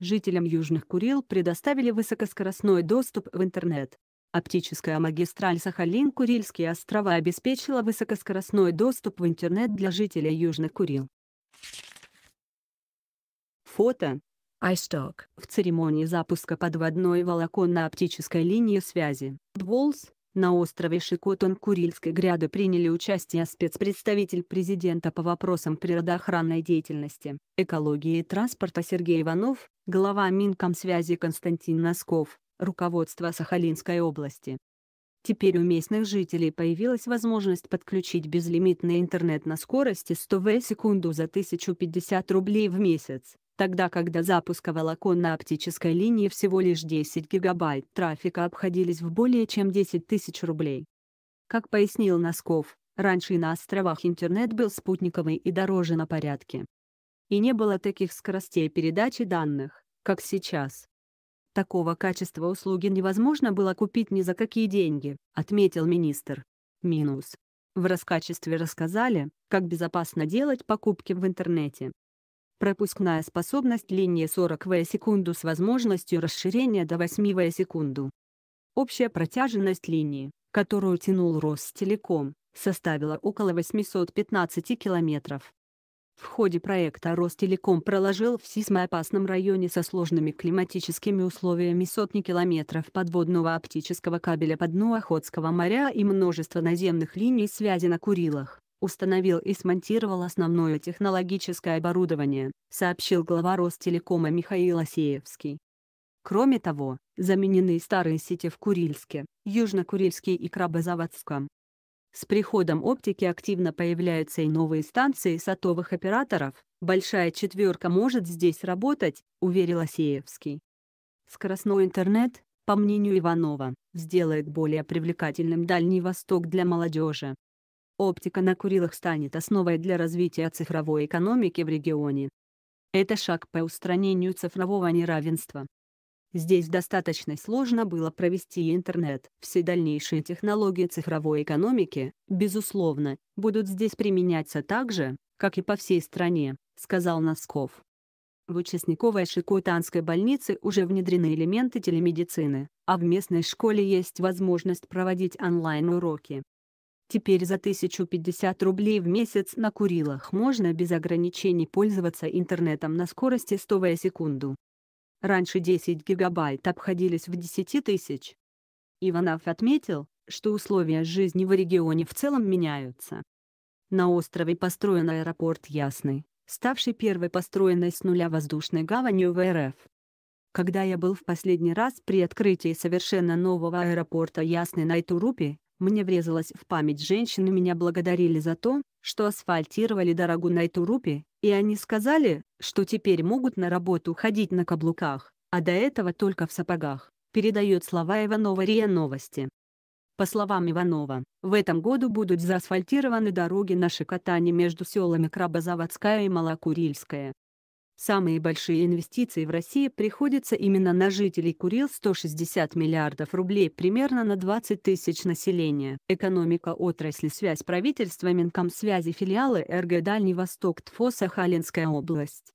жителям Южных Курил предоставили высокоскоростной доступ в интернет. Оптическая магистраль Сахалин-Курильские острова обеспечила высокоскоростной доступ в интернет для жителей Южных Курил. Фото. iStock. В церемонии запуска подводной волоконно-оптической линии связи Волс на острове Шикотон Курильской гряды приняли участие спецпредставитель президента по вопросам природоохранной деятельности, экологии и транспорта Сергей Иванов, глава Минкомсвязи Константин Носков, руководство Сахалинской области. Теперь у местных жителей появилась возможность подключить безлимитный интернет на скорости 100 в секунду за 1050 рублей в месяц тогда когда запуска на оптической линии всего лишь 10 гигабайт трафика обходились в более чем 10 тысяч рублей. Как пояснил Носков, раньше и на островах интернет был спутниковый и дороже на порядке. И не было таких скоростей передачи данных, как сейчас. Такого качества услуги невозможно было купить ни за какие деньги, отметил министр. Минус. В раскачестве рассказали, как безопасно делать покупки в интернете, Пропускная способность линии 40 В секунду с возможностью расширения до 8 В секунду. Общая протяженность линии, которую тянул Ростелеком, составила около 815 километров. В ходе проекта Ростелеком проложил в сейсмоопасном районе со сложными климатическими условиями сотни километров подводного оптического кабеля по дну Охотского моря и множество наземных линий связи на Курилах установил и смонтировал основное технологическое оборудование, сообщил глава Ростелекома Михаил Осеевский. Кроме того, заменены старые сети в Курильске, Южно-Курильске и Крабозаводском. С приходом оптики активно появляются и новые станции сотовых операторов, большая четверка может здесь работать, уверил Осеевский. Скоростной интернет, по мнению Иванова, сделает более привлекательным Дальний Восток для молодежи, Оптика на Курилах станет основой для развития цифровой экономики в регионе. Это шаг по устранению цифрового неравенства. Здесь достаточно сложно было провести интернет. Все дальнейшие технологии цифровой экономики, безусловно, будут здесь применяться так же, как и по всей стране, сказал Носков. В участниковой Шикотанской больнице уже внедрены элементы телемедицины, а в местной школе есть возможность проводить онлайн-уроки. Теперь за 1050 рублей в месяц на Курилах можно без ограничений пользоваться интернетом на скорости 100 в секунду. Раньше 10 гигабайт обходились в 10 тысяч. Иванов отметил, что условия жизни в регионе в целом меняются. На острове построен аэропорт Ясный, ставший первой построенной с нуля воздушной гаванью в РФ. Когда я был в последний раз при открытии совершенно нового аэропорта Ясный на Итурупе, мне врезалась в память женщин меня благодарили за то, что асфальтировали дорогу на Итурупе, и они сказали, что теперь могут на работу ходить на каблуках, а до этого только в сапогах, передает слова Иванова РИА Новости. По словам Иванова, в этом году будут заасфальтированы дороги на Шикотане между селами Крабозаводская и Малокурильская. Самые большие инвестиции в России приходятся именно на жителей Курил 160 миллиардов рублей, примерно на 20 тысяч населения. Экономика отрасли, связь правительства, Минкомсвязи, филиалы РГ Дальний Восток, ТФО, Сахалинская область.